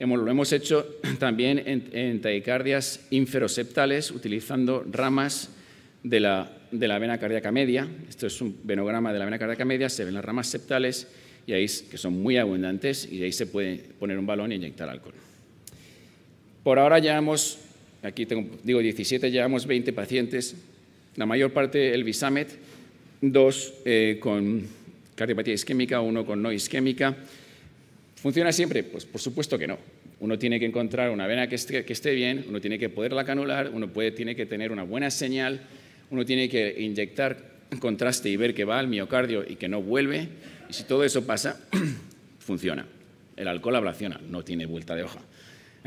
Lo hemos hecho también en, en taquicardias inferoceptales utilizando ramas de la, de la, vena cardíaca media. Esto es un venograma de la vena cardíaca media, se ven las ramas septales y ahí que son muy abundantes y ahí se puede poner un balón e inyectar alcohol. Por ahora llevamos, aquí tengo, digo 17, llevamos 20 pacientes. La mayor parte el Visamet dos eh, con cardiopatía isquémica, uno con no isquémica. ¿Funciona siempre? Pues por supuesto que no. Uno tiene que encontrar una vena que esté, bien, uno tiene que poderla canular, uno tiene que tener una buena señal, uno tiene que inyectar contraste y ver que va al miocardio y que no vuelve. Y si todo eso pasa, funciona. El alcohol ablaciona, no tiene vuelta de hoja.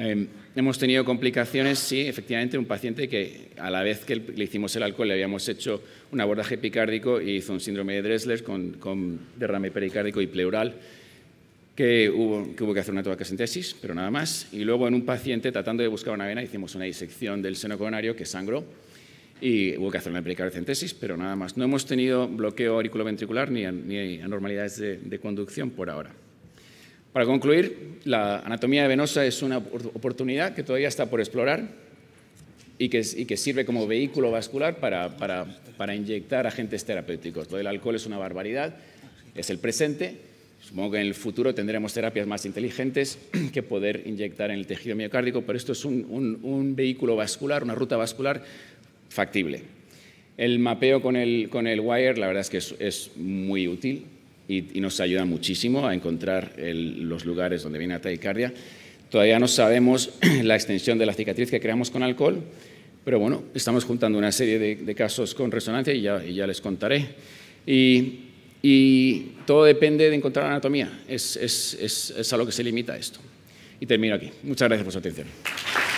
Em, hemos tenido complicaciones, sí, efectivamente, un paciente que a la vez que le hicimos el alcohol le habíamos hecho un abordaje epicárdico y hizo un síndrome de Dressler con, derrame pericárdico y pleural, que hubo, que hacer una tobacasentesis, pero nada más. Y luego en un paciente, tratando de buscar una vena, hicimos una disección del seno coronario que sangró y hubo que hacer una pericardiocentesis, pero nada más. No hemos tenido bloqueo auriculoventricular ni, anormalidades de conducción por ahora. Para concluir, la anatomía venosa es una oportunidad que todavía está por explorar y que, sirve como vehículo vascular para, inyectar agentes terapéuticos. Lo del alcohol es una barbaridad, es el presente. Supongo que en el futuro tendremos terapias más inteligentes que poder inyectar en el tejido miocárdico, pero esto es un, vehículo vascular, una ruta vascular factible. El mapeo con el, wire, la verdad es que es muy útil y, nos ayuda muchísimo a encontrar los lugares donde viene la taicardia. Todavía no sabemos la extensión de la cicatriz que creamos con alcohol, pero bueno, estamos juntando una serie de, casos con resonancia y ya, les contaré. Y, todo depende de encontrar anatomía, es, es, es, es a lo que se limita esto. Y termino aquí. Muchas gracias por su atención.